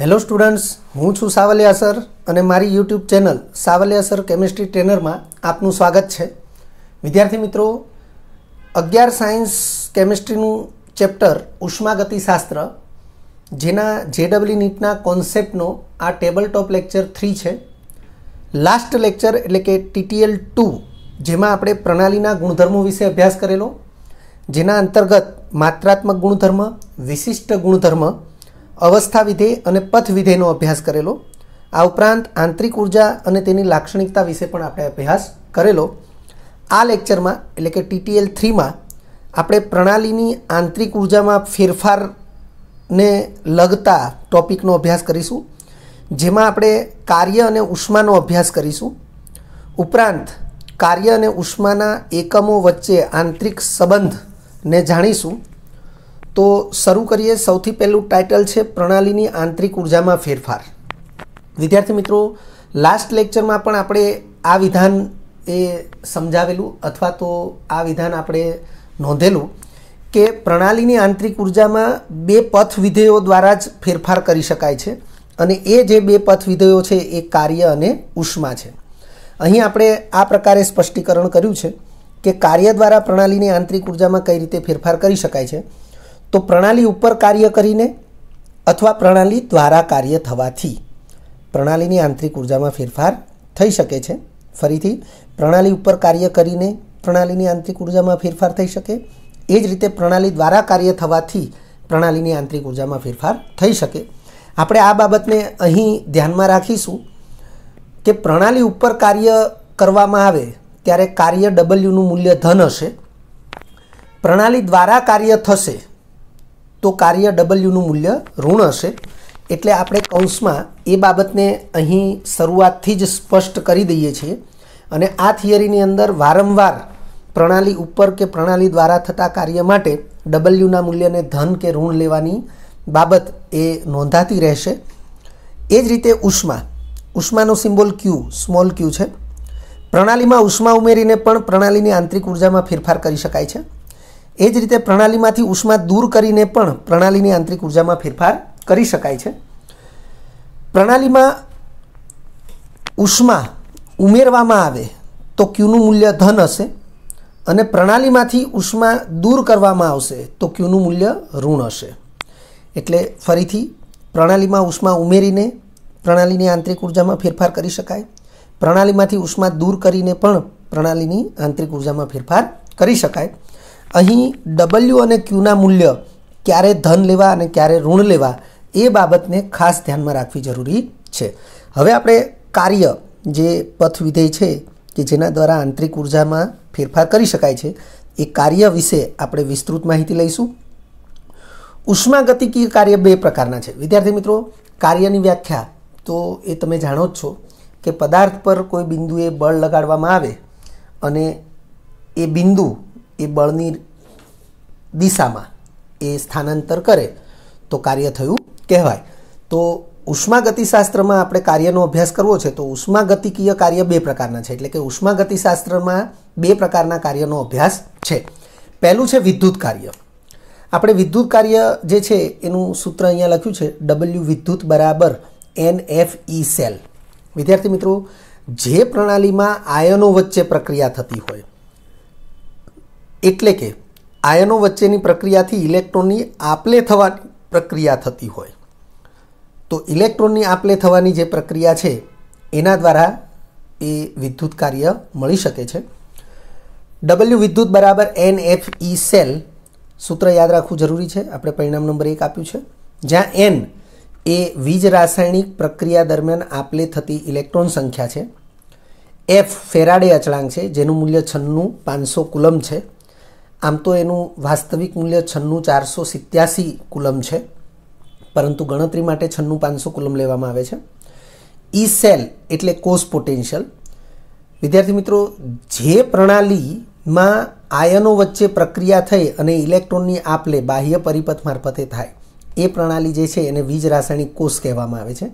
hello students હું છું Savaliya sir અને મારી YouTube channel Savaliya sir chemistry ટ્રેનરમાં આપનું સ્વાગત છે વિદ્યાર્થી મિત્રો અગિયાર સાયન્સ કેમિસ્ટ્રીનું ચેપ્ટર ઉષ્માગતિશાસ્ત્ર જેના જેડબલી નીટના કોન્સેપ્ટનો આ ટેબલ ટોપ લેક્ચર થ્રી છે લાસ્ટ લેક્ચર એટલે કે ટીટીએલ ટુ જેમાં આપણે પ્રણાલીના ગુણધર્મો વિશે અભ્યાસ કરેલો જેના અંતર્ગત માત્રાત્મક ગુણધર્મ વિશિષ્ટ ગુણધર્મ અવસ્થા વિધેય અને પથ વિધેયનો અભ્યાસ કરેલો આ ઉપરાંત આંતરિક ઊર્જા અને તેની લાક્ષણિકતા વિશે પણ આપણે અભ્યાસ કરેલો આ લેક્ચરમાં એટલે કે ટીટીએલ થ્રીમાં આપણે પ્રણાલીની આંતરિક ઉર્જામાં ફેરફારને લગતા ટોપિકનો અભ્યાસ કરીશું જેમાં આપણે કાર્ય અને ઉષ્માનો અભ્યાસ કરીશું ઉપરાંત કાર્ય અને ઉષ્માના એકમો વચ્ચે આંતરિક સંબંધને જાણીશું તો શરૂ કરીએ સૌથી પહેલું ટાઇટલ છે પ્રણાલીની આંતરિક ઉર્જામાં ફેરફાર વિદ્યાર્થી મિત્રો લાસ્ટ લેક્ચરમાં પણ આપણે આ વિધાન એ સમજાવેલું અથવા તો આ વિધાન આપણે નોંધેલું કે પ્રણાલીની આંતરિક ઉર્જામાં બે પથ વિધેયો દ્વારા જ ફેરફાર કરી શકાય છે અને એ જે બે પથ વિધેયો છે એ કાર્ય અને ઉષ્મા છે અહીં આપણે આ પ્રકારે સ્પષ્ટીકરણ કર્યું છે કે કાર્ય દ્વારા પ્રણાલીની આંતરિક ઉર્જામાં કઈ રીતે ફેરફાર કરી શકાય છે તો પ્રણાલી ઉપર કાર્ય કરીને અથવા પ્રણાલી દ્વારા કાર્ય થવાથી પ્રણાલીની આંતરિક ઉર્જામાં ફેરફાર થઈ શકે છે ફરીથી પ્રણાલી ઉપર કાર્ય કરીને પ્રણાલીની આંતરિક ઉર્જામાં ફેરફાર થઈ શકે એ જ રીતે પ્રણાલી દ્વારા કાર્ય થવાથી પ્રણાલીની આંતરિક ઉર્જામાં ફેરફાર થઈ શકે આપણે આ બાબતને અહીં ધ્યાનમાં રાખીશું કે પ્રણાલી ઉપર કાર્ય કરવામાં આવે ત્યારે કાર્ય ડબલ્યુનું મૂલ્ય ધન હશે પ્રણાલી દ્વારા કાર્ય થશે તો કાર્ય ડબલ્યુનું મૂલ્ય ઋણ હશે એટલે આપણે કૌંસમાં એ બાબતને અહીં શરૂઆતથી જ સ્પષ્ટ કરી દઈએ છીએ અને આ થિયરીની અંદર વારંવાર પ્રણાલી ઉપર કે પ્રણાલી દ્વારા થતા કાર્ય માટે ડબલ્યુના મૂલ્યને ધન કે ઋણ લેવાની બાબત એ નોંધાતી રહેશે એ જ રીતે ઉષ્મા ઉષ્માનો સિમ્બોલ ક્યુ સ્મોલ ક્યુ છે પ્રણાલીમાં ઉષ્મા ઉમેરીને પણ પ્રણાલીની આંતરિક ઉર્જામાં ફેરફાર કરી શકાય છે એ જ રીતે પ્રણાલીમાંથી ઉષ્મા દૂર કરીને પણ પ્રણાલીની આંતરિક ઉર્જામાં ફેરફાર કરી શકાય છે પ્રણાલીમાં ઉષ્મા ઉમેરવામાં આવે તો ક્યુનું મૂલ્ય ધન હશે અને પ્રણાલીમાંથી ઉષ્મા દૂર કરવામાં આવશે તો ક્યુનું મૂલ્ય ઋણ હશે એટલે ફરીથી પ્રણાલીમાં ઉષ્મા ઉમેરીને પ્રણાલીની આંતરિક ઉર્જામાં ફેરફાર કરી શકાય પ્રણાલીમાંથી ઉષ્મા દૂર કરીને પણ પ્રણાલીની આંતરિક ઉર્જામાં ફેરફાર કરી શકાય અહીં ડબલ્યુ અને ક્યુના મૂલ્ય ક્યારે ધન લેવા અને ક્યારે ઋણ લેવા એ બાબતને ખાસ ધ્યાનમાં રાખવી જરૂરી છે હવે આપણે કાર્ય જે પથ વિધેય છે કે જેના દ્વારા આંતરિક ઉર્જામાં ફેરફાર કરી શકાય છે એ કાર્ય વિશે આપણે વિસ્તૃત માહિતી લઈશું ઉષ્માગતિકીય કાર્ય બે પ્રકારના છે વિદ્યાર્થી મિત્રો કાર્યની વ્યાખ્યા તો એ તમે જાણો જ છો કે પદાર્થ પર કોઈ બિંદુએ બળ લગાડવામાં આવે અને એ બિંદુ એ બળની દિશામાં એ સ્થાનાંતર કરે તો કાર્ય થયું કહેવાય તો ઉષ્માગતિશાસ્ત્રમાં આપણે કાર્યનો અભ્યાસ કરવો છે તો ઉષ્માગતિકીય કાર્ય બે પ્રકારના છે એટલે કે ઉષ્માગતિશાસ્ત્રમાં બે પ્રકારના કાર્યનો અભ્યાસ છે પહેલું છે વિદ્યુત કાર્ય આપણે વિદ્યુત કાર્ય જે છે એનું સૂત્ર અહીંયા લખ્યું છે ડબલ્યુ વિદ્યુત બરાબર એન એફ ઈ સેલ વિદ્યાર્થી મિત્રો જે પ્રણાલીમાં આયનો વચ્ચે પ્રક્રિયા થતી હોય એટલે કે આયનો વચ્ચેની પ્રક્રિયાથી ઇલેક્ટ્રોનની આપલે થવાની પ્રક્રિયા થતી હોય તો ઇલેક્ટ્રોનની આપલે થવાની જે પ્રક્રિયા છે એના દ્વારા એ વિદ્યુત કાર્ય મળી શકે છે ડબલ્યુ વિદ્યુત બરાબર એન એફ ઈ સેલ સૂત્ર યાદ રાખવું જરૂરી છે આપણે પરિણામ નંબર એક આપ્યું છે જ્યાં એન એ વીજ રાસાયણિક પ્રક્રિયા દરમિયાન આપલે થતી ઇલેક્ટ્રોન સંખ્યા છે એફ ફેરાડે અચળાંક છે જેનું મૂલ્ય છન્નું પાંચસો કુલમ છે આમ તો એનું વાસ્તવિક મૂલ્ય છન્નું ચારસો સિત્યાસી કુલમ છે પરંતુ ગણતરી માટે છન્નું પાંચસો કુલમ લેવામાં આવે છે ઈ સેલ એટલે કોસ પોટેન્શિયલ વિદ્યાર્થી મિત્રો જે પ્રણાલીમાં આયનો વચ્ચે પ્રક્રિયા થઈ અને ઇલેક્ટ્રોનની આપ લે બાહ્ય પરિપથ મારફતે થાય એ પ્રણાલી જે છે એને વીજ રાસાયણિક કોષ કહેવામાં આવે છે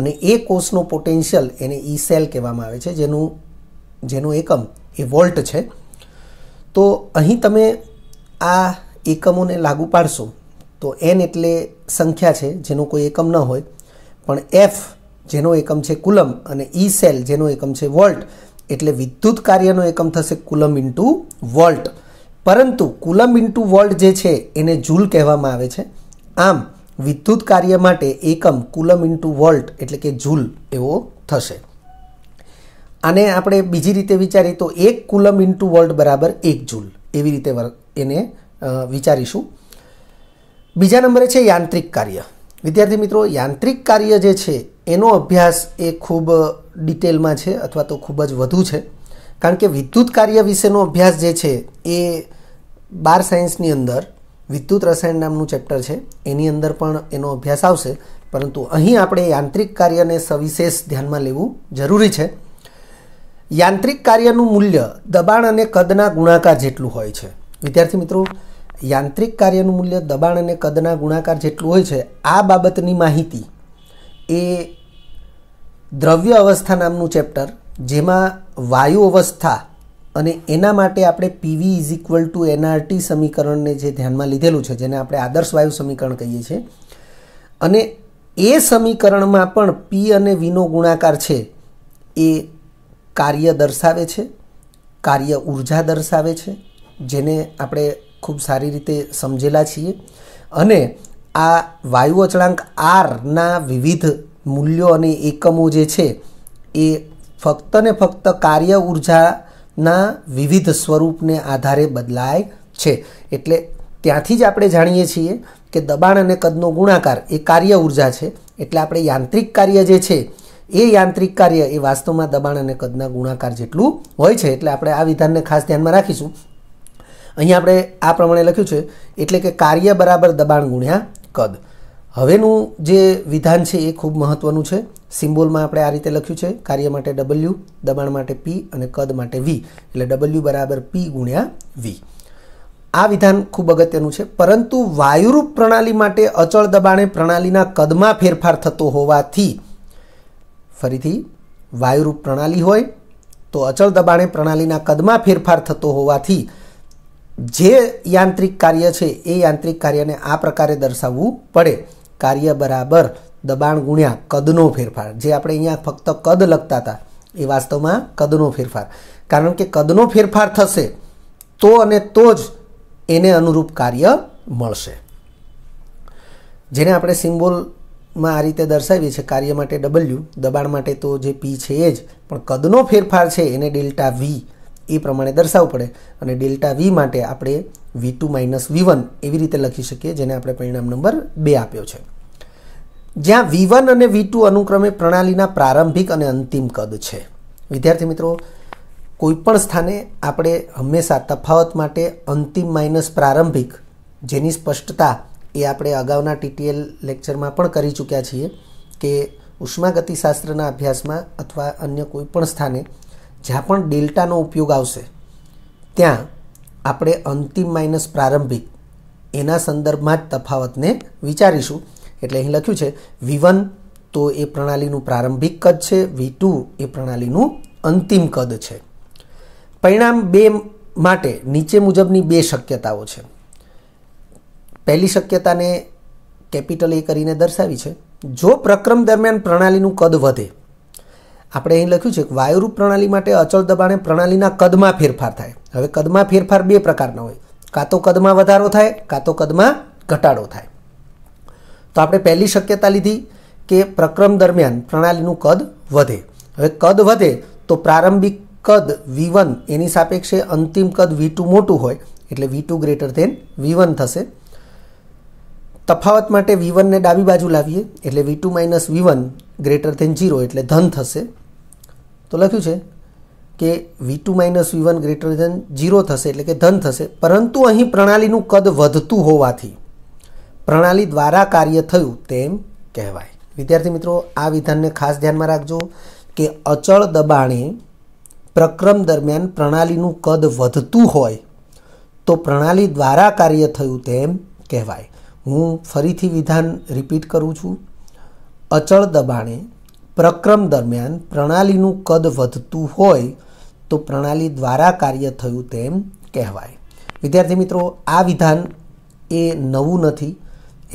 અને એ કોષનો પોટેન્શિયલ એને ઈ સેલ કહેવામાં આવે છે જેનું જેનું એકમ એ વોલ્ટ છે તો અહીં તમે આ એકમોને લાગુ પાડશો તો એન એટલે સંખ્યા છે જેનો કોઈ એકમ ન હોય પણ એફ જેનો એકમ છે કુલમ અને ઈ e સેલ જેનો એકમ છે વોલ્ટ એટલે વિદ્યુત કાર્યનો એકમ થશે કુલમ ઇન્ટુ વોલ્ટ પરંતુ કુલમ ઇન્ટુ વોલ્ટ જે છે એને જૂલ કહેવામાં આવે છે આમ વિદ્યુત કાર્ય માટે એકમ કુલમ ઇન્ટુ વોલ્ટ એટલે કે જૂલ એવો થશે આને આપણે બીજી રીતે વિચારીએ તો એક કુલમ ઇન્ટુ વર્લ્ડ બરાબર એક જૂલ એવી રીતે એને વિચારીશું બીજા નંબરે છે યાંત્રિક કાર્ય વિદ્યાર્થી મિત્રો યાંત્રિક કાર્ય જે છે એનો અભ્યાસ એ ખૂબ ડિટેલમાં છે અથવા તો ખૂબ જ વધુ છે કારણ કે વિદ્યુત કાર્ય વિશેનો અભ્યાસ જે છે એ બાર સાયન્સની અંદર વિદ્યુત રસાયણ નામનું ચેપ્ટર છે એની અંદર પણ એનો અભ્યાસ આવશે પરંતુ અહીં આપણે યાંત્રિક કાર્યને સવિશેષ ધ્યાનમાં લેવું જરૂરી છે યાંત્રિક કાર્યનું મૂલ્ય દબાણ અને કદના ગુણાકાર જેટલું હોય છે વિદ્યાર્થી મિત્રો યાંત્રિક કાર્યનું મૂલ્ય દબાણ અને કદના ગુણાકાર જેટલું હોય છે આ બાબતની માહિતી એ દ્રવ્ય અવસ્થા નામનું ચેપ્ટર જેમાં વાયુ અવસ્થા અને એના માટે આપણે PV is equal to NRT સમીકરણને જે ધ્યાનમાં લીધેલું છે જેને આપણે આદર્શ વાયુ સમીકરણ કહીએ છીએ અને એ સમીકરણમાં પણ પી અને વીનો ગુણાકાર છે એ કાર્ય દર્શાવે છે કાર્ય ઉર્જા દર્શાવે છે જેને આપણે ખૂબ સારી રીતે સમજેલા છીએ અને આ વાયુ અચળાંક આરના વિવિધ મૂલ્યો અને એકમો જે છે એ ફક્ત ને ફક્ત કાર્ય ઉર્જાના વિવિધ સ્વરૂપને આધારે બદલાય છે એટલે ત્યાંથી જ આપણે જાણીએ છીએ કે દબાણ અને કદનો ગુણાકાર એ કાર્ય ઉર્જા છે એટલે આપણે યાંત્રિક કાર્ય જે છે એ યાંત્રિક કાર્ય એ વાસ્તવમાં દબાણ અને કદના ગુણાકાર જેટલું હોય છે એટલે આપણે આ વિધાનને ખાસ ધ્યાનમાં રાખીશું અહીં આપણે આ પ્રમાણે લખ્યું છે એટલે કે કાર્ય બરાબર દબાણ ગુણ્યા કદ હવેનું જે વિધાન છે એ ખૂબ મહત્ત્વનું છે સિમ્બોલમાં આપણે આ રીતે લખ્યું છે કાર્ય માટે ડબલ્યુ દબાણ માટે પી અને કદ માટે વી એટલે ડબલ્યુ બરાબર પી ગુણ્યા વી આ વિધાન ખૂબ અગત્યનું છે પરંતુ વાયુરૂપ પ્રણાલી માટે અચળ દબાણે પ્રણાલીના કદમાં ફેરફાર થતો હોવાથી ફરીથી વાયુરૂપ પ્રણાલી હોય તો અચળ દબાણે પ્રણાલીના કદમાં ફેરફાર થતો હોવાથી જે યાંત્રિક કાર્ય છે એ યાંત્રિક કાર્યને આ પ્રકારે દર્શાવવું પડે કાર્ય બરાબર દબાણ ગુણ્યા કદનો ફેરફાર જે આપણે અહીંયા ફક્ત કદ લખતા હતા એ વાસ્તવમાં કદનો ફેરફાર કારણ કે કદનો ફેરફાર થશે તો અને તો જ એને અનુરૂપ કાર્ય મળશે જેને આપણે સિમ્બોલ માં આ રીતે દર્શાવીએ છીએ કાર્ય માટે ડબલ્યુ દબાણ માટે તો જે પી છે એ જ પણ કદનો ફેરફાર છે એને ડેલ્ટા વી એ પ્રમાણે દર્શાવવું પડે અને ડેલ્ટા વી માટે આપણે V two minus V one એવી રીતે લખી શકીએ જેને આપણે પરિણામ નંબર બે આપ્યો છે જ્યાં વી વન અને વી ટુ અનુક્રમે પ્રણાલીના પ્રારંભિક અને અંતિમ કદ છે વિદ્યાર્થી મિત્રો કોઈપણ સ્થાને આપણે હંમેશા તફાવત માટે અંતિમ માઇનસ પ્રારંભિક જેની સ્પષ્ટતા એ આપણે અગાઉના ટીટીએલ લેક્ચરમાં પણ કરી ચૂક્યા છીએ કે ઉષ્માગતિશાસ્ત્રના અભ્યાસમાં અથવા અન્ય કોઈ પણ સ્થાને જ્યાં પણ ડેલ્ટાનો ઉપયોગ આવશે ત્યાં આપણે અંતિમ માઇનસ પ્રારંભિક એના સંદર્ભમાં જ તફાવતને વિચારીશું એટલે અહીં લખ્યું છે વી તો એ પ્રણાલીનું પ્રારંભિક કદ છે વી એ પ્રણાલીનું અંતિમ કદ છે પરિણામ બે માટે નીચે મુજબની બે શક્યતાઓ છે પહેલી શક્યતાને કેપિટલ એ કરીને દર્શાવી છે જો પ્રક્રમ દરમિયાન પ્રણાલીનું કદ વધે આપણે અહીં લખ્યું છે કે વાયુરૂપ પ્રણાલી માટે અચળ દબાણે પ્રણાલીના કદમાં ફેરફાર થાય હવે કદમાં ફેરફાર બે પ્રકારના હોય કાં તો કદમાં વધારો થાય કાં તો કદમાં ઘટાડો થાય તો આપણે પહેલી શક્યતા લીધી કે પ્રક્રમ દરમિયાન પ્રણાલીનું કદ વધે હવે કદ વધે તો પ્રારંભિક કદ વી એની સાપેક્ષે અંતિમ કદ વી મોટું હોય એટલે વી ગ્રેટર ધેન વી થશે તફાવત માટે વી વનને ડાબી બાજુ લાવીએ એટલે V two minus V one greater than zero એટલે ધન થશે તો લખ્યું છે કે V two minus V one greater than zero થશે એટલે કે ધન થશે પરંતુ અહીં પ્રણાલીનું કદ વધતું હોવાથી પ્રણાલી દ્વારા કાર્ય થયું તેમ કહેવાય વિદ્યાર્થી મિત્રો આ વિધાનને ખાસ ધ્યાનમાં રાખજો કે અચળ દબાણે પ્રક્રમ દરમિયાન પ્રણાલીનું કદ વધતું હોય તો પ્રણાલી દ્વારા કાર્ય થયું તેમ કહેવાય હું ફરીથી વિધાન રિપીટ કરું છું અચળ દબાણે પ્રક્રમ દરમિયાન પ્રણાલીનું કદ વધતું હોય તો પ્રણાલી દ્વારા કાર્ય થયું તેમ કહેવાય વિદ્યાર્થી મિત્રો આ વિધાન એ નવું નથી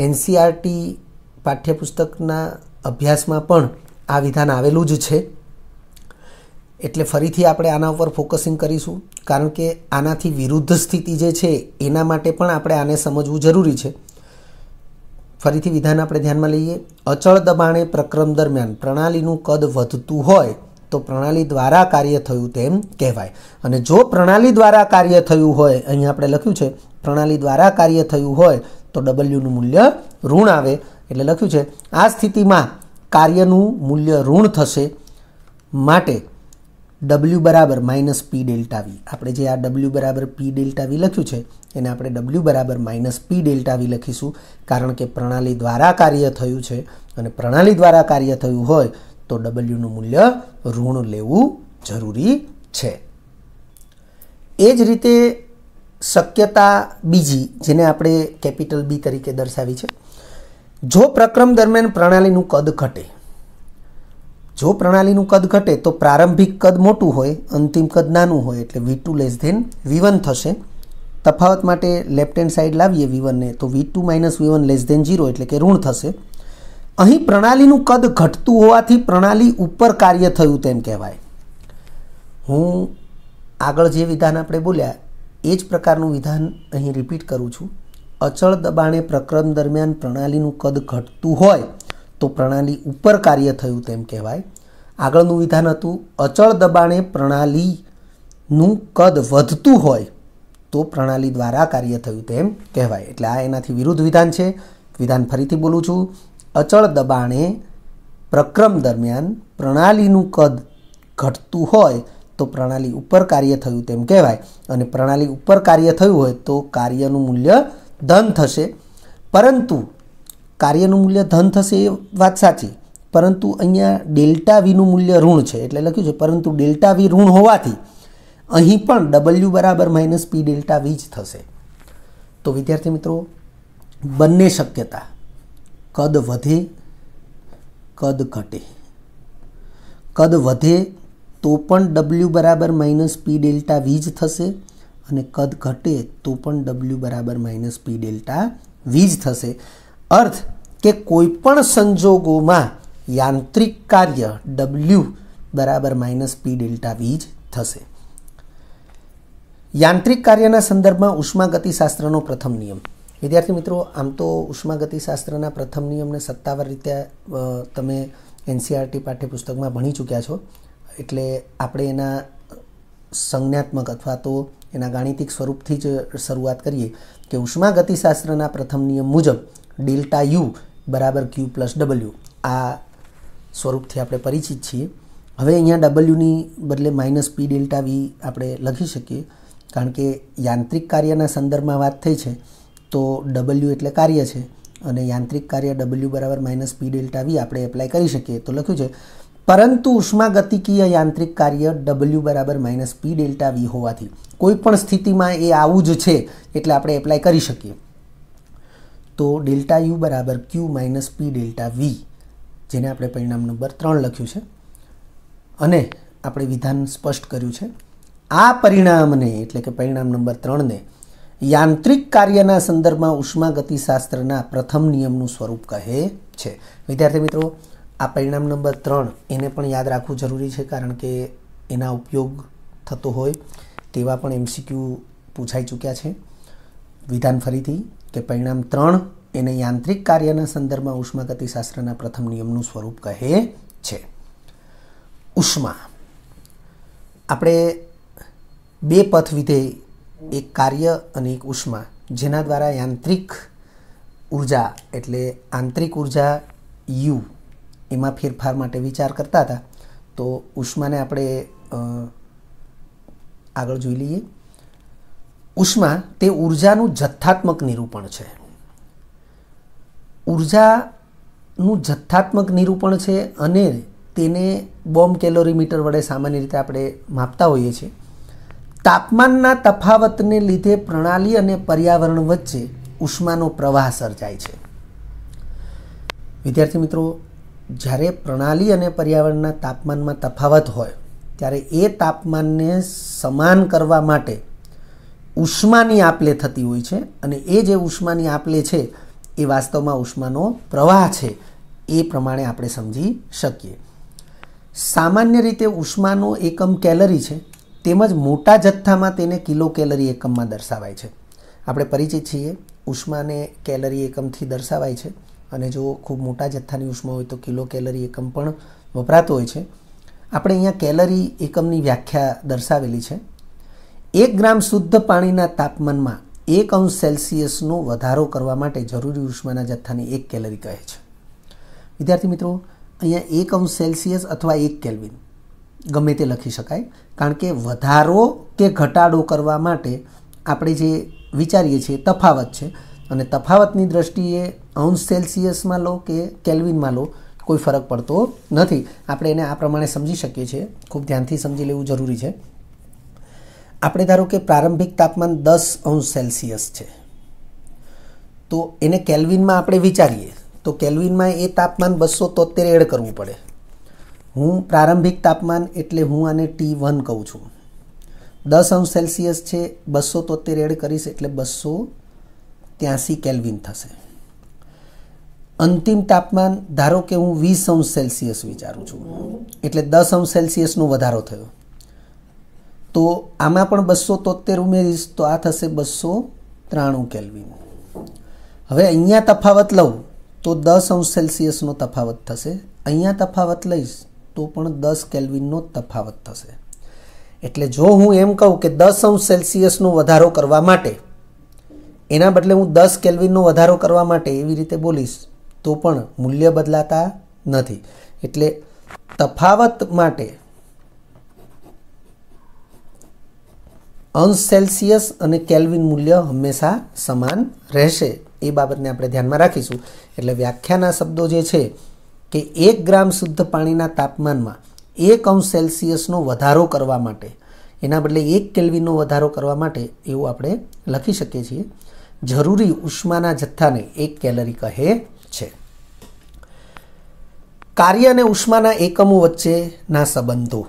એનસીઆરટી પાઠ્યપુસ્તકના અભ્યાસમાં પણ આ વિધાન આવેલું જ છે એટલે ફરીથી આપણે આના ઉપર ફોકસિંગ કરીશું કારણ કે આનાથી વિરુદ્ધ સ્થિતિ જે છે એના માટે પણ આપણે આને સમજવું જરૂરી છે ફરીથી વિધાન આપણે ધ્યાનમાં લઈએ અચળ દબાણે પ્રક્રમ દરમિયાન પ્રણાલીનું કદ વધતું હોય તો પ્રણાલી દ્વારા કાર્ય થયું તેમ કહેવાય અને જો પ્રણાલી દ્વારા કાર્ય થયું હોય અહીંયા આપણે લખ્યું છે પ્રણાલી દ્વારા કાર્ય થયું હોય તો ડબલ્યુનું મૂલ્ય ઋણ આવે એટલે લખ્યું છે આ સ્થિતિમાં કાર્યનું મૂલ્ય ઋણ થશે માટે ડબલ્યુ બરાબર માઇનસ પી ડેલ્ટા વી આપણે જે આ ડબલ્યુ બરાબર પી ડેલ્ટા વી લખ્યું છે એને આપણે ડબલ્યુ બરાબર માઇનસ પી ડેલ્ટા વી લખીશું કારણ કે પ્રણાલી દ્વારા કાર્ય થયું છે અને પ્રણાલી દ્વારા કાર્ય થયું હોય તો ડબલ્યુનું મૂલ્ય ઋણ લેવું જરૂરી છે એ જ રીતે શક્યતા બીજી જેને આપણે કેપિટલ બી તરીકે દર્શાવી છે જો પ્રક્રમ દરમિયાન પ્રણાલીનું કદ ઘટે જો પ્રણાલીનું કદ ઘટે તો પ્રારંભિક કદ મોટું હોય અંતિમ કદ નાનું હોય એટલે V two less than V one થશે તફાવત માટે લેફ્ટ હેન્ડ સાઈડ લાવીએ વી વનને તો V two minus V one less than zero એટલે કે ઋણ થશે અહીં પ્રણાલીનું કદ ઘટતું હોવાથી પ્રણાલી ઉપર કાર્ય થયું તેમ કહેવાય હું આગળ જે વિધાન આપણે બોલ્યા એ જ પ્રકારનું વિધાન અહીં રિપીટ કરું છું અચળ દબાણે પ્રક્રમ દરમિયાન પ્રણાલીનું કદ ઘટતું હોય તો પ્રણાલી ઉપર કાર્ય થયું તેમ કહેવાય આગળનું વિધાન હતું અચળ દબાણે પ્રણાલીનું કદ વધતું હોય તો પ્રણાલી દ્વારા કાર્ય થયું તેમ કહેવાય એટલે આ એનાથી વિરુદ્ધ વિધાન છે વિધાન ફરીથી બોલું છું અચળ દબાણે પ્રક્રમ દરમિયાન પ્રણાલીનું કદ ઘટતું હોય તો પ્રણાલી ઉપર કાર્ય થયું તેમ કહેવાય અને પ્રણાલી ઉપર કાર્ય થયું હોય તો કાર્યનું મૂલ્ય ધન થશે પરંતુ કાર્યનું મૂલ્ય ધન થશે એ વાત સાચી પરંતુ અહીંયા ડેલ્ટા વીનું મૂલ્ય ઋણ છે એટલે લખ્યું છે પરંતુ ડેલ્ટા વી ઋણ હોવાથી અહીં પણ ડબલ્યુ બરાબર માઇનસ પી ડેલ્ટા વી જ થશે તો વિદ્યાર્થી મિત્રો બંને શક્યતા કદ વધે કદ ઘટે કદ વધે તો પણ ડબલ્યુ બરાબર માઇનસ પી ડેલ્ટા વી જ થશે અને કદ ઘટે તો પણ ડબલ્યુ બરાબર માઇનસ પી ડેલ્ટા વી જ થશે અર્થ કે કોઈપણ સંજોગોમાં યાંત્રિક કાર્ય ડબલ્યુ બરાબર માઇનસ પી ડેલ્ટા વી જ થશે યાંત્રિક કાર્યના સંદર્ભમાં ઉષ્માગતિશાસ્ત્રનો પ્રથમ નિયમ વિદ્યાર્થી મિત્રો આમ તો ઉષ્માગતિશાસ્ત્રના પ્રથમ નિયમને સત્તાવાર રીતે તમે એનસીઆરટી e પાઠ્યપુસ્તકમાં ભણી ચૂક્યા છો એટલે આપણે એના સંજ્ઞાત્મક અથવા તો એના ગાણિતિક સ્વરૂપથી જ શરૂઆત કરીએ કે ઉષ્માગતિશાસ્ત્રના પ્રથમ નિયમ મુજબ ડેલ્ટા યુ બરાબર ક્યુ પ્લસ ડબલ્યુ આ સ્વરૂપથી આપણે પરિચિત છીએ હવે અહીંયા ડબલ્યુની બદલે માઇનસ પી ડેલ્ટા વી આપણે લખી શકીએ કારણ કે યાંત્રિક કાર્યના સંદર્ભમાં વાત થઈ છે તો ડબલ્યુ એટલે કાર્ય છે અને યાંત્રિક કાર્ય ડબલ્યુ બરાબર માઇનસ પી ડેલ્ટા વી આપણે એપ્લાય કરી શકીએ તો લખ્યું છે પરંતુ ઉષ્માગતિકીય યાંત્રિક કાર્ય ડબલ્યુ બરાબર માઇનસ પી ડેલ્ટા વી હોવાથી કોઈ પણ સ્થિતિમાં એ આવું જ છે એટલે આપણે એપ્લાય કરી શકીએ તો ડેલ્ટા યુ બરાબર ક્યુ માઇનસ પી ડેલ્ટા વી જેને આપણે પરિણામ નંબર ત્રણ લખ્યું છે અને આપણે વિધાન સ્પષ્ટ કર્યું છે આ પરિણામને એટલે કે પરિણામ નંબર ત્રણને યાંત્રિક કાર્યના સંદર્ભમાં ઉષ્માગતિશાસ્ત્રના પ્રથમ નિયમનું સ્વરૂપ કહે છે વિદ્યાર્થી મિત્રો આ પરિણામ નંબર ત્રણ એને પણ યાદ રાખવું જરૂરી છે કારણ કે એના ઉપયોગ થતો હોય તેવા પણ એમસીક્યુ પૂછાઈ ચૂક્યા છે વિધાન ફરીથી કે પરિણામ ત્રણ એને યાંત્રિક કાર્યના સંદર્ભમાં ઉષ્માગતિશાસ્ત્રના પ્રથમ નિયમનું સ્વરૂપ કહે છે ઉષ્મા આપણે બે પથ વિધેય એક કાર્ય અને એક ઉષ્મા જેના દ્વારા યાંત્રિક ઉર્જા એટલે આંતરિક ઉર્જા યુ એમાં ફેરફાર માટે વિચાર કરતા હતા તો ઉષ્માને આપણે આગળ જોઈ લઈએ ઉષ્મા તે ઉર્જાનું જથ્થાત્મક નિરૂપણ છે ઉર્જાનું જથ્થાત્મક નિરૂપણ છે અને તેને બોમ્બ કેલોરીમીટર વડે સામાન્ય રીતે આપણે માપતા હોઈએ છીએ તાપમાનના તફાવતને લીધે પ્રણાલી અને પર્યાવરણ વચ્ચે ઉષ્માનો પ્રવાહ સર્જાય છે વિદ્યાર્થી મિત્રો જ્યારે પ્રણાલી અને પર્યાવરણના તાપમાનમાં તફાવત હોય ત્યારે એ તાપમાનને સમાન કરવા માટે ઉષ્માની આપલે થતી હોય છે અને એ જે ઉષ્માની આપલે છે એ વાસ્તવમાં ઉષ્માનો પ્રવાહ છે એ પ્રમાણે આપણે સમજી શકીએ સામાન્ય રીતે ઉષ્માનો એકમ કેલરી છે તેમજ મોટા જથ્થામાં તેને કિલો કેલરી એકમમાં દર્શાવાય છે આપણે પરિચિત છીએ ઉષ્માને કેલરી એકમથી દર્શાવાય છે અને જો ખૂબ મોટા જથ્થાની ઉષ્મા હોય તો કિલો કેલરી એકમ પણ વપરાતો હોય છે આપણે અહીંયા કેલરી એકમની વ્યાખ્યા દર્શાવેલી છે એક ગ્રામ શુદ્ધ પાણીના તાપમાનમાં એક અંશ સેલ્સિયસનો વધારો કરવા માટે જરૂરી ઉષ્માના જથ્થાની એક કેલરી કહે છે વિદ્યાર્થી મિત્રો અહીંયા એક અંશ સેલ્સિયસ અથવા એક કેલ્વિન ગમે તે લખી શકાય કારણ કે વધારો કે ઘટાડો કરવા માટે આપણે જે વિચારીએ છીએ તફાવત છે અને તફાવતની દ્રષ્ટિએ અંશ સેલ્સિયસમાં લો કે કેલ્વિનમાં લો કોઈ ફરક પડતો નથી આપણે એને આ પ્રમાણે સમજી શકીએ છીએ ખૂબ ધ્યાનથી સમજી લેવું જરૂરી છે આપણે ધારો કે પ્રારંભિક તાપમાન દસ અંશ સેલ્સિયસ છે તો એને કેલ્વિનમાં આપણે વિચારીએ તો કેલ્વિનમાં એ તાપમાન બસો તોતેર એડ કરવું પડે હું પ્રારંભિક તાપમાન એટલે હું આને ટી વન કહું છું દસ અંશ સેલ્સિયસ છે બસો તોતેર એડ કરીશ એટલે બસો ત્યાંસી કેલ્વિન થશે અંતિમ તાપમાન ધારો કે હું વીસ અંશ સેલ્સિયસ વિચારું છું એટલે દસ અંશ સેલ્સિયસનો વધારો થયો તો આમાં પણ બસો તોતેર ઉમેરીશ તો આ થશે બસો ત્રાણું કેલ્વિન હવે અહીંયા તફાવત લઉં તો દસ અંશ સેલ્સિયસનો તફાવત થશે અહીંયા તફાવત લઈશ તો પણ દસ કેલ્વિનનો તફાવત થશે એટલે જો હું એમ કહું કે દસ અંશ સેલ્સિયસનો વધારો કરવા માટે એના બદલે હું દસ કેલ્વિનનો વધારો કરવા માટે એવી રીતે બોલીશ તો પણ મૂલ્ય બદલાતા નથી એટલે તફાવત માટે અંશ સેલ્સિયસ અને કેલ્વિન મૂલ્ય હંમેશા સમાન રહેશે એ બાબતને આપણે ધ્યાનમાં રાખીશું એટલે વ્યાખ્યાના શબ્દો જે છે કે એક ગ્રામ શુદ્ધ પાણીના તાપમાનમાં એક અંશ સેલ્સિયસનો વધારો કરવા માટે એના બદલે એક કેલ્વિનનો વધારો કરવા માટે એવું આપણે લખી શકીએ છીએ જરૂરી ઉષ્માના જથ્થાને એક કેલરી કહે છે કાર્ય અને ઉષ્માના એકમો વચ્ચેના સંબંધો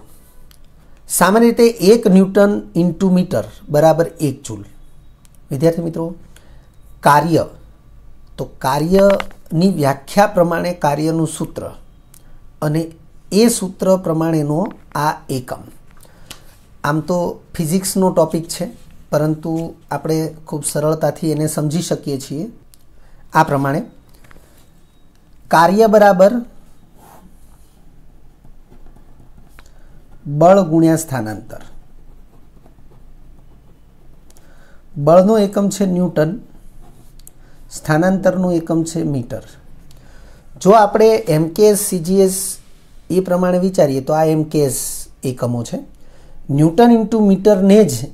સામાન્ય રીતે એક ન્યૂટન ઇન્ટુ મીટર બરાબર એક ચૂલ વિદ્યાર્થી મિત્રો કાર્ય તો કાર્યની વ્યાખ્યા પ્રમાણે કાર્યનું સૂત્ર અને એ સૂત્ર પ્રમાણેનો આ એકમ આમ તો ફિઝિક્સનો ટોપિક છે પરંતુ આપણે ખૂબ સરળતાથી એને સમજી શકીએ છીએ આ પ્રમાણે કાર્ય બરાબર બળ ગુણ્યા સ્થાનાંતર બળનો એકમ છે ન્યૂટન સ્થાનાંતરનું એકમ છે મીટર જો આપણે એમકેએસ સીજીએસ એ પ્રમાણે વિચારીએ તો આ એમકેએસ એકમો છે ન્યૂટન ઇન્ટુ મીટરને જ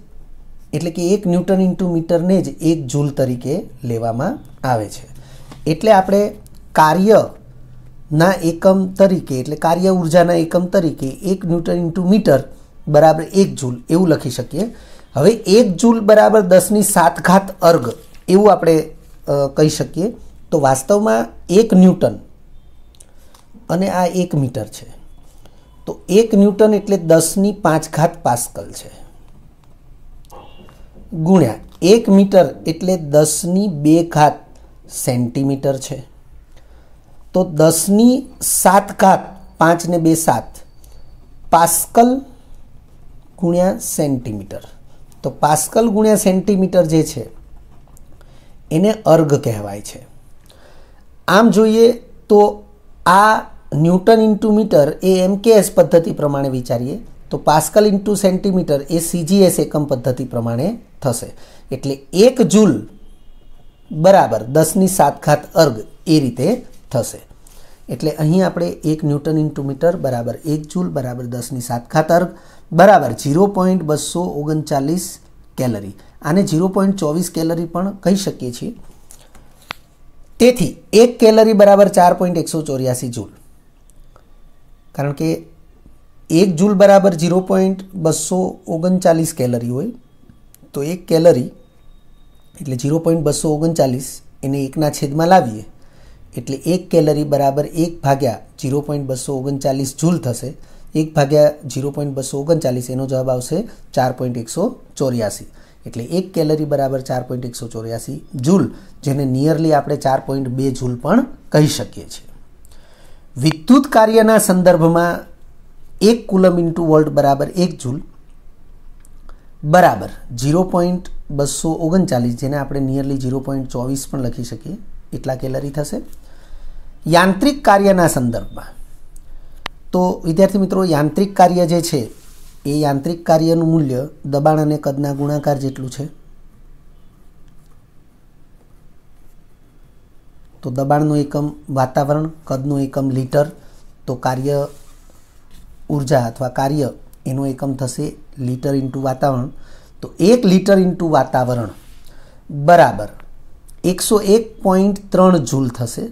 એટલે કે એક ન્યૂટન ઇન્ટુ મીટરને જ એક જૂલ તરીકે લેવામાં આવે છે એટલે આપણે કાર્ય ના એકમ તરીકે એટલે કાર્ય ઉર્જાના એકમ તરીકે એક ન્યૂટન ઇન્ટુ મીટર બરાબર એક જૂલ એવું લખી શકીએ હવે એક જૂલ બરાબર દસની સાત ઘાત અર્ગ એવું આપણે કહી શકીએ તો વાસ્તવમાં એક ન્યૂટન અને આ એક મીટર છે તો એક ન્યૂટન એટલે દસની પાંચ ઘાત પાસ્કલ છે ગુણ્યા એક મીટર એટલે દસની બે ઘાત સેન્ટીમીટર છે તો દસની સાત ઘાત પાંચને બે સાત પાસ્કલ ગુણ્યા સેન્ટીમીટર તો પાસ્કલ ગુણ્યા સેન્ટીમીટર જે છે એને અર્ઘ કહેવાય છે આમ જોઈએ તો આ ન્યૂટન ઇન્ટુ મીટર એ એસ પદ્ધતિ પ્રમાણે વિચારીએ તો પાસ્કલ ઇન્ટુ સેન્ટીમીટર એ સીજીએસ એકમ પદ્ધતિ પ્રમાણે થશે એટલે એક જૂલ બરાબર દસની સાત ઘાત અર્ગ એ રીતે થશે એટલે અહીં આપણે એક ન્યૂટન ઇન્ટુ મીટર બરાબર એક જૂલ બરાબર દસની સાત ખાતર બરાબર ઝીરો પોઈન્ટ બસો ઓગણચાલીસ કેલરી આને ઝીરો પોઈન્ટ ચોવીસ કેલરી પણ કહી શકીએ છીએ તેથી એક કેલરી બરાબર ચાર પોઈન્ટ એકસો ચોર્યાસી જૂલ કારણ કે એક જૂલ બરાબર ઝીરો પોઈન્ટ બસો ઓગણચાલીસ કેલરી હોય તો એક કેલરી એટલે ઝીરો પોઈન્ટ બસો ઓગણચાલીસ એને એકના છેદમાં લાવીએ એટલે એક કેલરી બરાબર એક ભાગ્યા જીરો પોઈન્ટ બસો ઓગણચાલીસ જૂલ થશે એક ભાગ્યા જીરો પોઈન્ટ બસો ઓગણચાલીસ એનો જવાબ આવશે ચાર પોઈન્ટ એકસો ચોર્યાસી એટલે એક કેલરી બરાબર ચાર પોઈન્ટ એકસો ચોર્યાસી જૂલ જેને નિયરલી આપણે ચાર પોઈન્ટ બે જૂલ પણ કહી શકીએ છીએ વિદ્યુત કાર્યના સંદર્ભમાં એક કુલમ ઇન્ટુ વોલ્ટ બરાબર એક જૂલ બરાબર જીરો પોઈન્ટ બસો ઓગણચાલીસ જેને આપણે નિયરલી જીરો પોઈન્ટ ચોવીસ પણ લખી શકીએ એટલા કેલરી થશે યાંત્રિક કાર્યના સંદર્ભમાં તો વિદ્યાર્થી મિત્રો યાંત્રિક કાર્ય જે છે એ યાંત્રિક કાર્યનું મૂલ્ય દબાણ અને કદના ગુણાકાર જેટલું છે તો દબાણનો એકમ વાતાવરણ કદનો એકમ લીટર તો કાર્ય ઉર્જા અથવા કાર્ય એનો એકમ થશે લીટર ઇન્ટુ વાતાવરણ તો એક લીટર ઇન્ટુ વાતાવરણ બરાબર એકસો એક પોઈન્ટ ત્રણ જૂલ થશે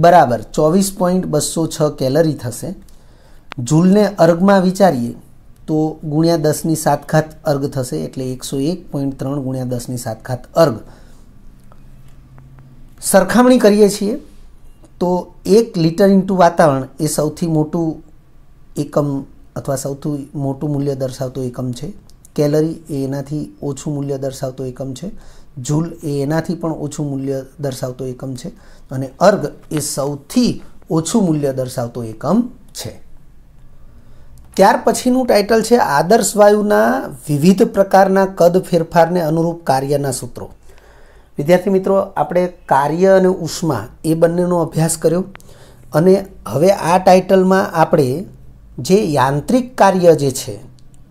બરાબર ચોવીસ પોઈન્ટ બસો છ કેલરી થશે જૂલને અર્ગમાં વિચારીએ તો ગુણ્યા દસની સાત ઘાત અર્ગ થશે એટલે એકસો એક પોઈન્ટ ત્રણ ગુણ્યા દસની સાત ઘાત અર્ગ સરખામણી કરીએ છીએ તો એક લીટર ઇન્ટુ વાતાવરણ એ સૌથી મોટું એકમ અથવા સૌથી મોટું મૂલ્ય દર્શાવતો એકમ છે કેલરી એ એનાથી ઓછું મૂલ્ય દર્શાવતો એકમ છે જૂલ એ એનાથી પણ ઓછું મૂલ્ય દર્શાવતો એકમ છે અને અર્ગ એ સૌથી ઓછું મૂલ્ય દર્શાવતો એકમ છે ત્યાર પછીનું ટાઇટલ છે આદર્શ વાયુના વિવિધ પ્રકારના કદ ફેરફારને અનુરૂપ કાર્યના સૂત્રો વિદ્યાર્થી મિત્રો આપણે કાર્ય અને ઉષ્મા એ બંનેનો અભ્યાસ કર્યો અને હવે આ ટાઇટલમાં આપણે જે યાંત્રિક કાર્ય જે છે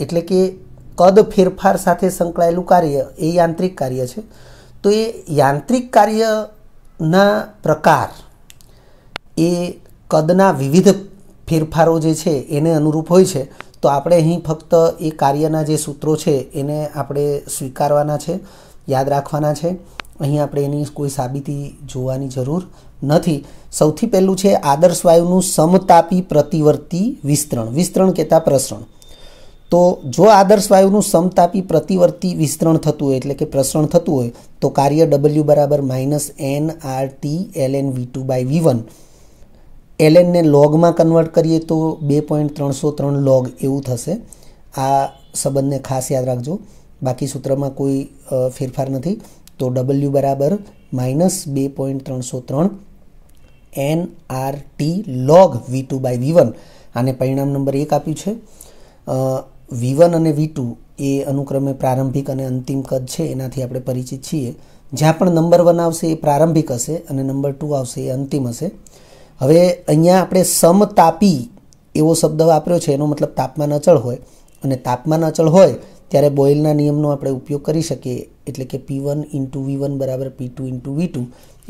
એટલે કે કદ ફેરફાર સાથે સંકળાયેલું કાર્ય એ યાંત્રિક કાર્ય છે તો એ યાંત્રિક કાર્યના પ્રકાર એ કદના વિવિધ ફેરફારો જે છે એને અનુરૂપ હોય છે તો આપણે અહીં ફક્ત એ કાર્યના જે સૂત્રો છે એને આપણે સ્વીકારવાના છે યાદ રાખવાના છે અહીં આપણે એની કોઈ સાબિતી જોવાની જરૂર નથી સૌથી પહેલું છે આદર્શ વાયુનું સમતાપી પ્રતિવર્તી વિસ્તરણ વિસ્તરણ કહેતા પ્રસરણ તો જો આદર્શ વાયુનું સમતાપી પ્રતિવર્તી વિસ્તરણ થતું હોય એટલે કે પ્રસરણ થતું હોય તો કાર્ય ડબલ્યુ બરાબર minus N R T L N V two by V one L એનને લોગમાં કન્વર્ટ કરીએ તો બે પોઈન્ટ ત્રણસો ત્રણ લોગ એવું થશે આ સંબંધને ખાસ યાદ રાખજો બાકી સૂત્રમાં કોઈ ફેરફાર નથી તો ડબલ્યુ બરાબર માઇનસ બે પોઈન્ટ ત્રણસો ત્રણ N R T log V two by V one આને પરિણામ નંબર એક આપ્યું છે વી વન અને વી ટુ એ અનુક્રમે પ્રારંભિક અને અંતિમ કદ છે એનાથી આપણે પરિચિત છીએ જ્યાં પણ નંબર વન આવશે એ પ્રારંભિક હશે અને નંબર ટુ આવશે એ અંતિમ હશે હવે અહીંયા આપણે સમતાપી એવો શબ્દ વાપર્યો છે એનો મતલબ તાપમાન અચળ હોય અને તાપમાન અચળ હોય ત્યારે બોઇલના નિયમનો આપણે ઉપયોગ કરી શકીએ એટલે કે P one into V one બરાબર P two into V two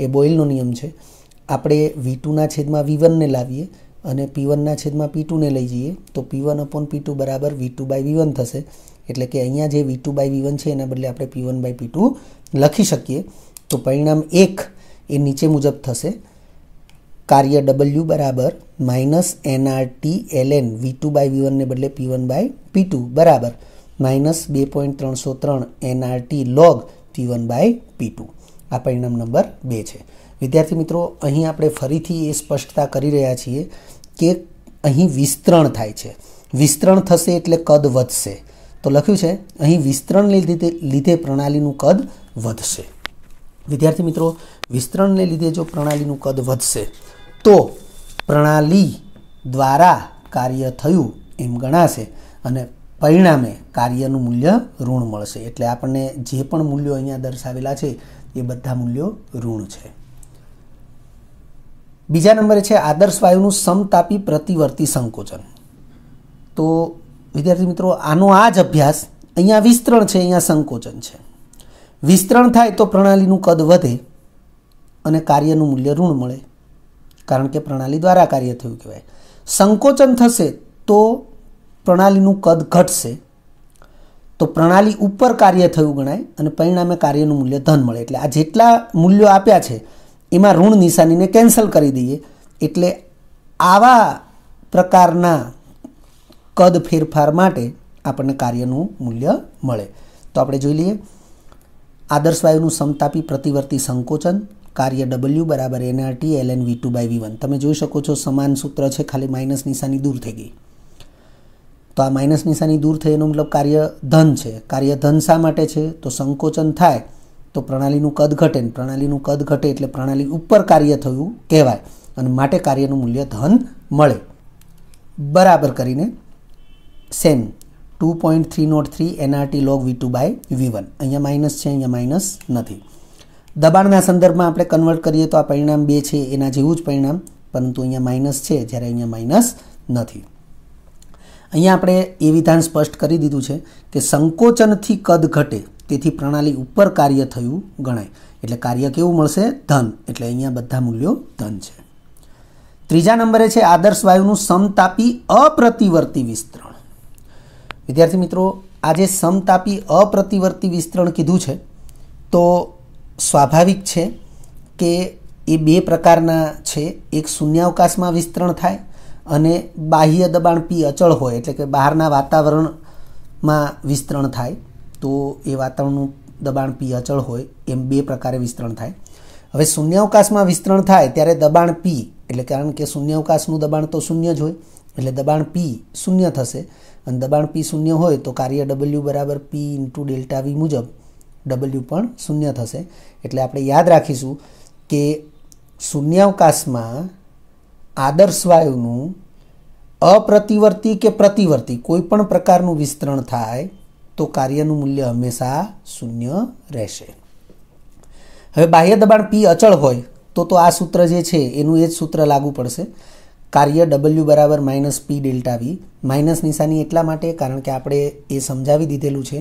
એ બોઇલનો નિયમ છે આપણે વી ટુના છેદમાં વી વનને લાવીએ અને પી વનના છેદમાં પી ટુને લઈ જઈએ તો P one upon P two બરાબર V two by V one થશે એટલે કે અહીંયા જે V two by V one છે એના બદલે આપણે P one by P two લખી શકીએ તો પરિણામ એક એ નીચે મુજબ થશે કાર્ય ડબલ્યુ બરાબર minus nRT ln V two by V વનને બદલે P one by P two બરાબર માઇનસ બે પોઈન્ટ ત્રણસો ત્રણ nRT log P one by P two આ પરિણામ નંબર બે છે વિદ્યાર્થી મિત્રો અહીં આપણે ફરીથી એ સ્પષ્ટતા કરી રહ્યા છીએ કે અહીં વિસ્તરણ થાય છે વિસ્તરણ થશે એટલે કદ વધશે તો લખ્યું છે અહીં વિસ્તરણ લીધે લીધે પ્રણાલીનું કદ વધશે વિદ્યાર્થી મિત્રો વિસ્તરણને લીધે જો પ્રણાલીનું કદ વધશે તો પ્રણાલી દ્વારા કાર્ય થયું એમ ગણાશે અને પરિણામે કાર્યનું મૂલ્ય ઋણ મળશે એટલે આપણને જે પણ મૂલ્યો અહીંયા દર્શાવેલા છે એ બધા મૂલ્યો ઋણ છે બીજા નંબરે છે આદર્શ વાયુનું સમતાપી પ્રતિવર્તી સંકોચન તો વિદ્યાર્થી મિત્રો આનો આ જ અભ્યાસ અહીંયા વિસ્તરણ છે અહીંયા સંકોચન છે વિસ્તરણ થાય તો પ્રણાલીનું કદ વધે અને કાર્યનું મૂલ્ય ઋણ મળે કારણ કે પ્રણાલી દ્વારા કાર્ય થયું કહેવાય સંકોચન થશે તો પ્રણાલીનું કદ ઘટશે તો પ્રણાલી ઉપર કાર્ય થયું ગણાય અને પરિણામે કાર્યનું મૂલ્ય ધન મળે એટલે આ જેટલા મૂલ્યો આપ્યા છે એમાં ઋણ નિશાનીને કેન્સલ કરી દઈએ એટલે આવા પ્રકારના કદ ફેરફાર માટે આપણને કાર્યનું મૂલ્ય મળે તો આપણે જોઈ લઈએ આદર્શવાયુનું સમતાપી પ્રતિવર્તી સંકોચન કાર્ય ડબલ્યુ બરાબર nRT l N V two by V one તમે જોઈ શકો છો સમાન સૂત્ર છે ખાલી માઇનસ નિશાની દૂર થઈ ગઈ તો આ માઇનસ નિશાની દૂર થઈ એનો મતલબ કાર્ય ધન છે કાર્ય ધન શા માટે છે તો સંકોચન થાય તો પ્રણાલીનું કદ ઘટે ને પ્રણાલીનું કદ ઘટે એટલે પ્રણાલી ઉપર કાર્ય થયું કહેવાય અને માટે કાર્યનું મૂલ્ય ધન મળે બરાબર કરીને same two point three nought three nRT log V two by V one અહીંયા માઇનસ છે અહીંયા માઇનસ નથી દબાણના સંદર્ભમાં આપણે કન્વર્ટ કરીએ તો આ પરિણામ બે છે એના જેવું જ પરિણામ પરંતુ અહીંયા માઇનસ છે જ્યારે અહીંયા માઇનસ નથી અહીંયા આપણે એ વિધાન સ્પષ્ટ કરી દીધું છે કે સંકોચનથી કદ ઘટે તેથી પ્રણાલી ઉપર કાર્ય થયું ગણાય એટલે કાર્ય કેવું મળશે ધન એટલે અહીંયા બધા મૂલ્યો ધન છે ત્રીજા નંબરે છે આદર્શ વાયુનું સમતાપી અપ્રતિવર્તી વિસ્તરણ વિદ્યાર્થી મિત્રો આજે સમતાપી અપ્રતિવર્તી વિસ્તરણ કીધું છે તો સ્વાભાવિક છે કે એ બે પ્રકારના છે એક શૂન્યાવકાશમાં વિસ્તરણ થાય અને બાહ્ય દબાણ પી અચળ હોય એટલે કે બહારના વાતાવરણમાં વિસ્તરણ થાય તો એ વાતાવરણનું દબાણ પી અચળ હોય એમ બે પ્રકારે વિસ્તરણ થાય હવે શૂન્યાવકાશમાં વિસ્તરણ થાય ત્યારે દબાણ પી એટલે કારણ કે શૂન્યાવકાશનું દબાણ તો શૂન્ય જ હોય એટલે દબાણ પી શૂન્ય થશે અને દબાણ પી શૂન્ય હોય તો કાર્ય ડબલ્યુ બરાબર પી ઇન્ટુ ડેલ્ટા વી મુજબ ડબલ્યુ પણ શૂન્ય થશે એટલે આપણે યાદ રાખીશું કે શૂન્યાવકાશમાં આદર્શ વાયુનું અપ્રતિવર્તી કે પ્રતિવર્તી કોઈ પણ પ્રકારનું વિસ્તરણ થાય તો કાર્યનું મૂલ્ય હંમેશા શૂન્ય રહેશે હવે બાહ્ય દબાણ પી અચળ હોય તો તો આ સૂત્ર જે છે એનું એ જ સૂત્ર લાગુ પડશે કાર્ય ડબલ્યુ બરાબર minus P delta V minus નિશાની એટલા માટે કારણ કે આપણે એ સમજાવી દીધેલું છે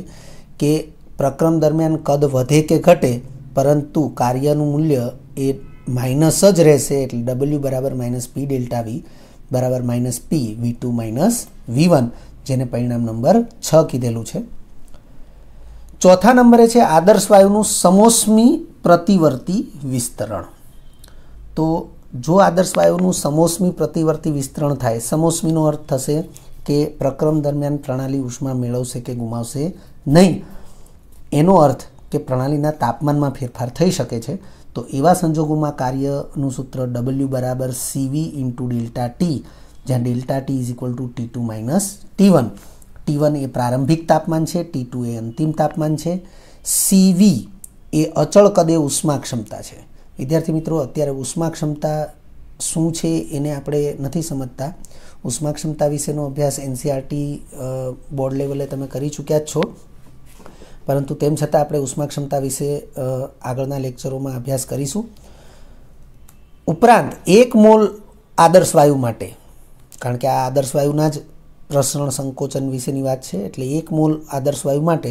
કે પ્રક્રમ દરમિયાન કદ વધે કે ઘટે પરંતુ કાર્યનું મૂલ્ય એ માઇનસ જ રહેશે એટલે ડબલ્યુ બરાબર માઇનસ પી ડેલ્ટા વી બરાબર minus P V two minus V one જેને પરિણામ નંબર છ કીધેલું છે ચોથા નંબરે છે આદર્શ વાયુનું સમોસમી પ્રતિવર્તી વિસ્તરણ તો જો આદર્શ વાયુનું સમોસમી પ્રતિવર્તી વિસ્તરણ થાય સમોસમીનો અર્થ થશે કે પ્રક્રમ દરમિયાન પ્રણાલી ઉષ્મા મેળવશે કે ગુમાવશે નહીં એનો અર્થ કે પ્રણાલીના તાપમાનમાં ફેરફાર થઈ શકે છે તો એવા સંજોગોમાં કાર્યનું સૂત્ર ડબલ્યુ બરાબર સીવી ઇન્ટુ ડેલ્ટા ટી જ્યાં delta T is equal to T two minus T one T one એ પ્રારંભિક તાપમાન છે ટી ટુ એ અંતિમ તાપમાન છે સીવી એ અચળ કદે ઉષ્મા ક્ષમતા છે વિદ્યાર્થી મિત્રો અત્યારે ઉષ્મા ક્ષમતા શું છે એને આપણે નથી સમજતા ઉષ્મા ક્ષમતા વિશેનો અભ્યાસ એનસીઆરટી બોર્ડ લેવલે તમે કરી ચૂક્યા જ છો પરંતુ તેમ છતાં આપણે ઉષ્મા ક્ષમતા વિશે આગળના લેક્ચરોમાં અભ્યાસ કરીશું ઉપરાંત એક મોલ આદર્શ વાયુ માટે કારણ કે આ આદર્શ વાયુના જ પ્રસરણ સંકોચન વિશેની વાત છે એટલે એક મોલ આદર્શ વાયુ માટે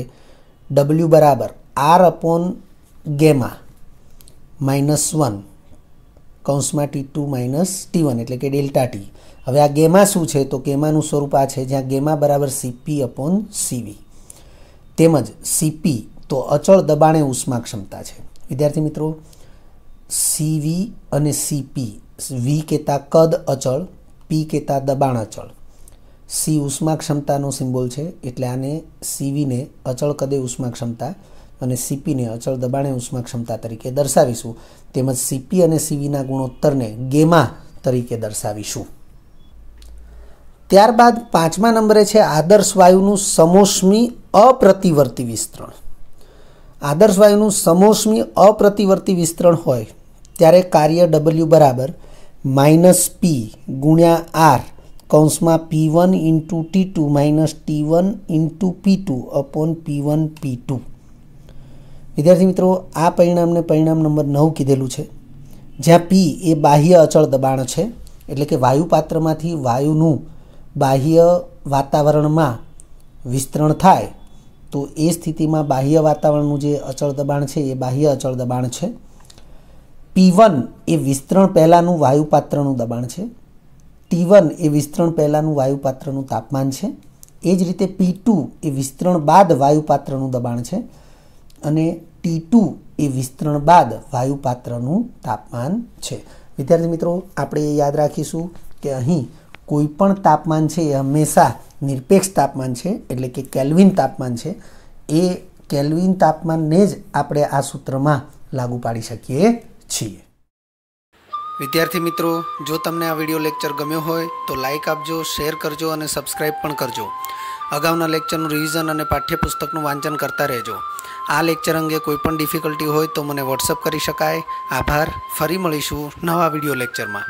ડબલ્યુ બરાબર R upon gamma minus one કૌંસમાં T two minus T one એટલે કે ડેલ્ટા ટી હવે આ ગેમા શું છે તો ગેમાનું સ્વરૂપ આ છે જ્યાં ગેમા બરાબર સીપી અપોન સીવી તેમજ સીપી તો અચળ દબાણે ઉષ્મા ક્ષમતા છે વિદ્યાર્થી મિત્રો સીવી અને સીપી વી કેતા કદ અચળ પી કેતા દબાણ અચળ સી ઉષ્મા ક્ષમતાનો સિમ્બોલ છે એટલે આને સીવીને અચળ કદે ઉષ્મા ક્ષમતા અને સીપીને અચળ દબાણે ઉષ્મા ક્ષમતા તરીકે દર્શાવીશું તેમજ સીપી અને સીવીના ગુણોત્તરને ગેમા તરીકે દર્શાવીશું ત્યારબાદ પાંચમા નંબરે છે આદર્શ વાયુનું સમોષ્મી અપ્રતિવર્તી વિસ્તરણ આદર્શ વાયુનું સમોષ્મી અપ્રતિવર્તી વિસ્તરણ હોય ત્યારે કાર્ય ડબલ્યુ બરાબર માઇનસ પી ગુણ્યા આર કૌંસમાં P one into T two minus T one into P two upon P one P two વિદ્યાર્થી મિત્રો આ પરિણામને પરિણામ નંબર નવ કીધેલું છે જ્યાં પી એ બાહ્ય અચળ દબાણ છે એટલે કે વાયુપાત્રમાંથી વાયુનું બાહ્ય વાતાવરણમાં વિસ્તરણ થાય તો એ સ્થિતિમાં બાહ્ય વાતાવરણનું જે અચળ દબાણ છે એ બાહ્ય અચળ દબાણ છે પી વન એ વિસ્તરણ પહેલાંનું વાયુપાત્રનું દબાણ છે ટી વન એ વિસ્તરણ પહેલાંનું વાયુપાત્રનું તાપમાન છે એ જ રીતે પી ટુ એ વિસ્તરણ બાદ વાયુપાત્રનું દબાણ છે અને ટી ટુ એ વિસ્તરણ બાદ વાયુપાત્રનું તાપમાન છે વિદ્યાર્થી મિત્રો આપણે યાદ રાખીશું કે અહીં કોઈપણ તાપમાન છે એ હંમેશા નિરપેક્ષ તાપમાન છે એટલે કે કેલ્વિન તાપમાન છે એ કેલ્વિન તાપમાનને જ આપણે આ સૂત્રમાં લાગુ પાડી શકીએ છીએ વિદ્યાર્થી મિત્રો જો તમને આ વિડીયો લેક્ચર ગમ્યો હોય તો લાઇક આપજો શેર કરજો અને સબસ્ક્રાઈબ પણ કરજો અગાઉના લેક્ચરનું રિવિઝન અને પાઠ્યપુસ્તકનું વાંચન કરતા રહેજો આ લેક્ચર અંગે કોઈપણ ડિફિકલ્ટી હોય તો મને વોટ્સઅપ કરી શકાય આભાર ફરી મળીશું નવા વિડીયો લેક્ચરમાં